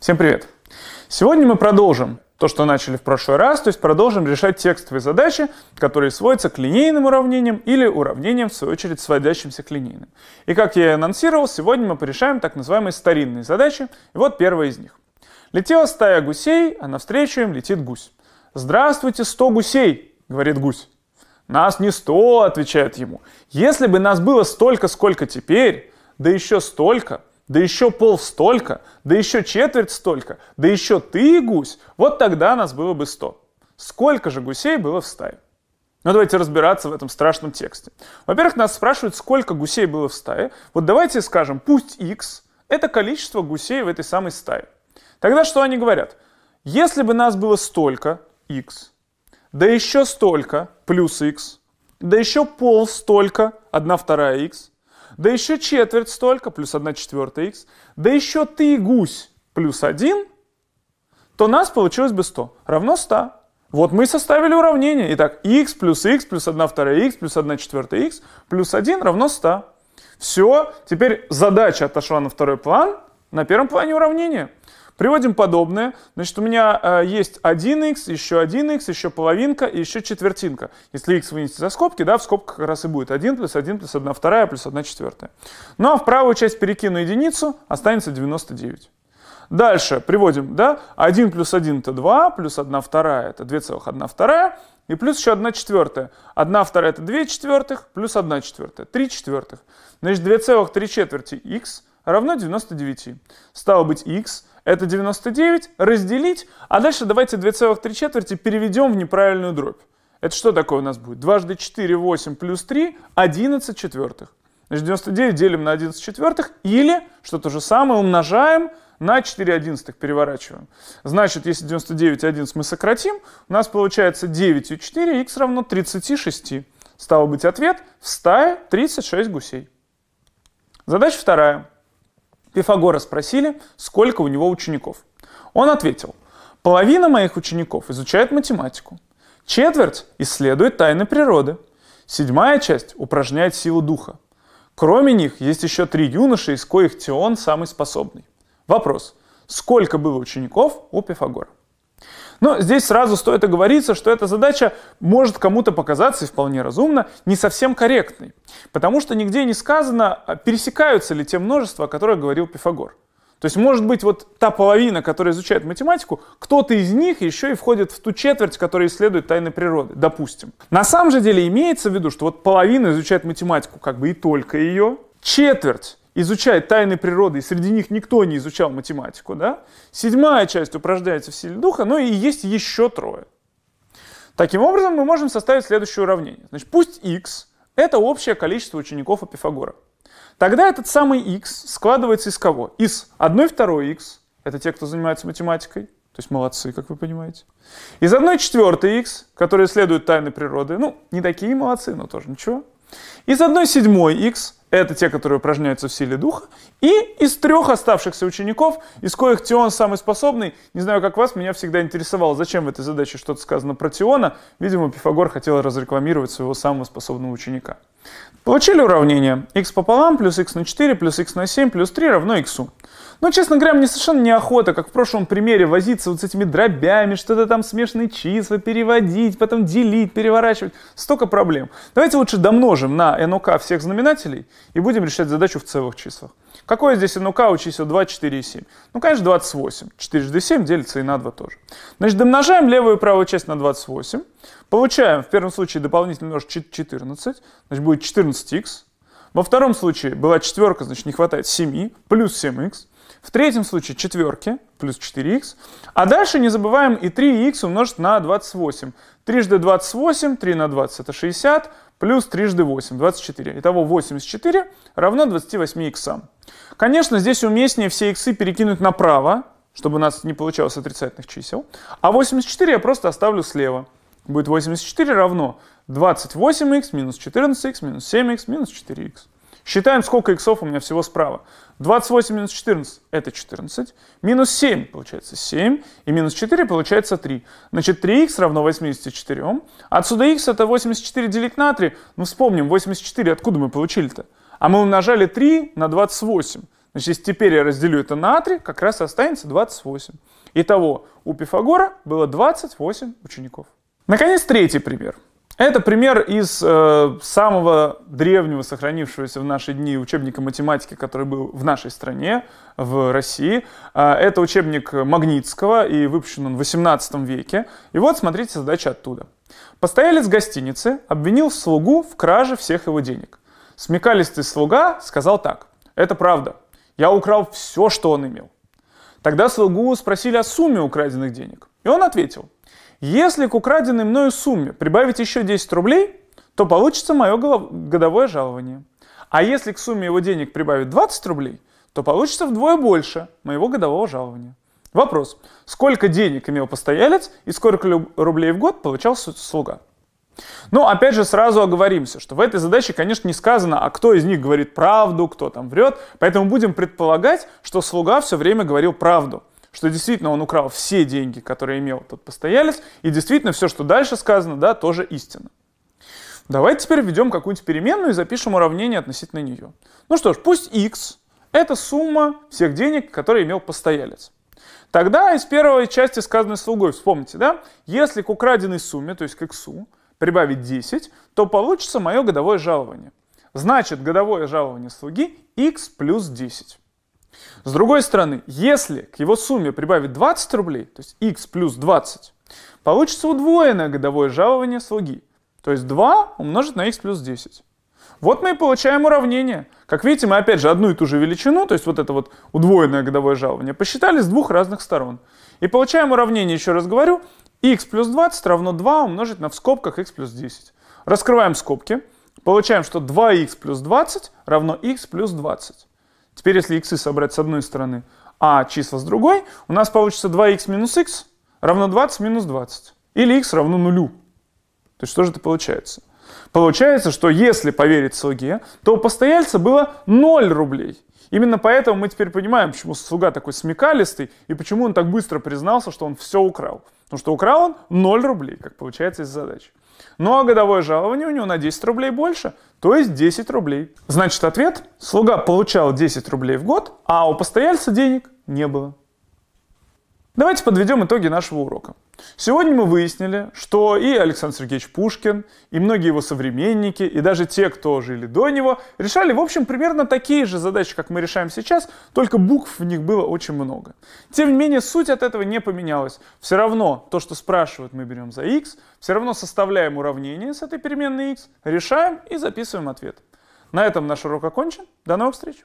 Всем привет! Сегодня мы продолжим то, что начали в прошлый раз, то есть продолжим решать текстовые задачи, которые сводятся к линейным уравнениям или уравнениям, в свою очередь, сводящимся к линейным. И как я и анонсировал, сегодня мы порешаем так называемые старинные задачи, и вот первая из них. Летела стая гусей, а навстречу им летит гусь. «Здравствуйте, сто гусей!» — говорит гусь. «Нас не сто!» — отвечает ему. «Если бы нас было столько, сколько теперь, да еще столько, да еще пол столько, да еще четверть столько, да еще ты и гусь, вот тогда нас было бы сто. Сколько же гусей было в стае? Ну, давайте разбираться в этом страшном тексте. Во-первых, нас спрашивают, сколько гусей было в стае. Вот давайте скажем, пусть x — это количество гусей в этой самой стае. Тогда что они говорят? Если бы нас было столько, x, да еще столько, плюс x, да еще пол столько, 1 вторая x, да еще четверть столько, плюс 1 четвертая x, да еще ты гусь плюс 1, то у нас получилось бы 100, равно 100. Вот мы и составили уравнение. Итак, x плюс x плюс 1 вторая x плюс 1 четвертая x плюс 1 равно 100. Все, теперь задача отошла на второй план, на первом плане уравнение. Приводим подобное. Значит, у меня э, есть 1x, еще 1x, еще половинка и еще четвертинка. Если x вынести за скобки, да, в скобках как раз и будет 1 плюс 1 плюс 1 вторая плюс 1 четвертая. Ну а в правую часть перекину единицу, останется 99. Дальше приводим, да, 1 плюс 1 это 2, плюс 1 вторая это целых 2,1 вторая, и плюс еще 1 четвертая. 1 вторая это 2 четвертых, плюс 1 четвертая, 3 четвертых. Значит, целых 2,3 четверти x равно 99. Стало быть, x это 99, разделить, а дальше давайте 2,3 четверти переведем в неправильную дробь. Это что такое у нас будет? Дважды 4, 8 плюс 3, 11 четвертых. Значит, 99 делим на 11 четвертых или, что то же самое, умножаем на 4 одиннадцатых переворачиваем. Значит, если 99 и 11 мы сократим, у нас получается 9 и 4, х равно 36. Стало быть, ответ в стае 36 гусей. Задача вторая. Пифагора спросили, сколько у него учеников. Он ответил, половина моих учеников изучает математику, четверть исследует тайны природы, седьмая часть упражняет силу духа. Кроме них есть еще три юноши, из коих Тион самый способный. Вопрос, сколько было учеников у Пифагора? Но здесь сразу стоит оговориться, что эта задача может кому-то показаться, и вполне разумно, не совсем корректной, потому что нигде не сказано, а пересекаются ли те множества, о которых говорил Пифагор. То есть, может быть, вот та половина, которая изучает математику, кто-то из них еще и входит в ту четверть, которая исследует тайны природы, допустим. На самом же деле имеется в виду, что вот половина изучает математику как бы и только ее, четверть изучает тайны природы, и среди них никто не изучал математику, да? Седьмая часть упражняется в силе духа, но и есть еще трое. Таким образом, мы можем составить следующее уравнение. Значит, пусть x — это общее количество учеников у Пифагора. Тогда этот самый x складывается из кого? Из 1 2 x, это те, кто занимается математикой, то есть молодцы, как вы понимаете. Из 1 4 x, которые следуют тайны природы, ну, не такие молодцы, но тоже ничего. Из 1 седьмой x – это те, которые упражняются в силе духа, и из трех оставшихся учеников, из коих Тион самый способный, не знаю, как вас, меня всегда интересовало, зачем в этой задаче что-то сказано про Тиона, видимо, Пифагор хотел разрекламировать своего самого способного ученика. Получили уравнение x пополам плюс x на 4 плюс x на 7 плюс 3 равно x. Но, ну, честно говоря, мне совершенно неохота, как в прошлом примере, возиться вот с этими дробями, что-то там смешные числа переводить, потом делить, переворачивать. Столько проблем. Давайте лучше домножим на НОК всех знаменателей и будем решать задачу в целых числах. Какое здесь НУК у чисел 2, 4 и 7? Ну, конечно, 28. 4 жды 7 делится и на 2 тоже. Значит, домножаем левую и правую часть на 28. Получаем в первом случае дополнительный множ 14. Значит, будет 14х. Во втором случае была четверка, значит, не хватает 7, плюс 7х. В третьем случае четверки плюс 4х. А дальше не забываем и 3х умножить на 28. Трижды 28, 3 на 20 это 60, плюс трижды 8, 24. Итого 84 равно 28х. Конечно, здесь уместнее все х перекинуть направо, чтобы у нас не получалось отрицательных чисел. А 84 я просто оставлю слева. Будет 84 равно 28х минус 14х минус 7х минус 4х. Считаем, сколько иксов у меня всего справа. 28 минус 14 – это 14. Минус 7 получается 7. И минус 4 получается 3. Значит, 3х равно 84. Отсюда х – это 84 делить на 3. Ну, вспомним, 84 откуда мы получили-то? А мы умножали 3 на 28. Значит, если теперь я разделю это на 3, как раз останется 28. Итого, у Пифагора было 28 учеников. Наконец, третий пример – это пример из э, самого древнего сохранившегося в наши дни учебника математики, который был в нашей стране, в России. Э, это учебник Магнитского, и выпущен он в 18 веке. И вот, смотрите, задача оттуда. Постоялец гостиницы обвинил слугу в краже всех его денег. Смекалистый слуга сказал так. «Это правда. Я украл все, что он имел». Тогда слугу спросили о сумме украденных денег. И он ответил – если к украденной мною сумме прибавить еще 10 рублей, то получится мое годовое жалование. А если к сумме его денег прибавить 20 рублей, то получится вдвое больше моего годового жалования. Вопрос. Сколько денег имел постоялец и сколько рублей в год получал слуга? Но ну, опять же сразу оговоримся, что в этой задаче, конечно, не сказано, а кто из них говорит правду, кто там врет, поэтому будем предполагать, что слуга все время говорил правду что действительно он украл все деньги, которые имел тот постоялец, и действительно все, что дальше сказано, да, тоже истина. Давайте теперь введем какую-нибудь переменную и запишем уравнение относительно нее. Ну что ж, пусть x — это сумма всех денег, которые имел постоялец. Тогда из первой части сказанной слугой, вспомните, да, если к украденной сумме, то есть к x, прибавить 10, то получится мое годовое жалование. Значит, годовое жалование слуги x плюс 10. С другой стороны, если к его сумме прибавить 20 рублей, то есть x плюс 20, получится удвоенное годовое жалование слуги, то есть 2 умножить на x плюс 10. Вот мы и получаем уравнение. Как видите, мы опять же одну и ту же величину, то есть вот это вот удвоенное годовое жалование, посчитали с двух разных сторон. И получаем уравнение, еще раз говорю, x плюс 20 равно 2 умножить на в скобках x плюс 10. Раскрываем скобки, получаем, что 2x плюс 20 равно x плюс 20. Теперь, если x собрать с одной стороны, а числа с другой, у нас получится 2x минус x равно 20 минус 20. Или x равно нулю. То есть что же это получается? Получается, что если поверить Слуге, то у постояльца было 0 рублей. Именно поэтому мы теперь понимаем, почему слуга такой смекалистый и почему он так быстро признался, что он все украл. Потому что украл он 0 рублей, как получается из задачи. Ну а годовое жалование у него на 10 рублей больше, то есть 10 рублей. Значит, ответ – слуга получал 10 рублей в год, а у постояльца денег не было. Давайте подведем итоги нашего урока. Сегодня мы выяснили, что и Александр Сергеевич Пушкин, и многие его современники, и даже те, кто жили до него, решали, в общем, примерно такие же задачи, как мы решаем сейчас, только букв в них было очень много. Тем не менее, суть от этого не поменялась. Все равно то, что спрашивают, мы берем за x, все равно составляем уравнение с этой переменной x, решаем и записываем ответ. На этом наш урок окончен. До новых встреч!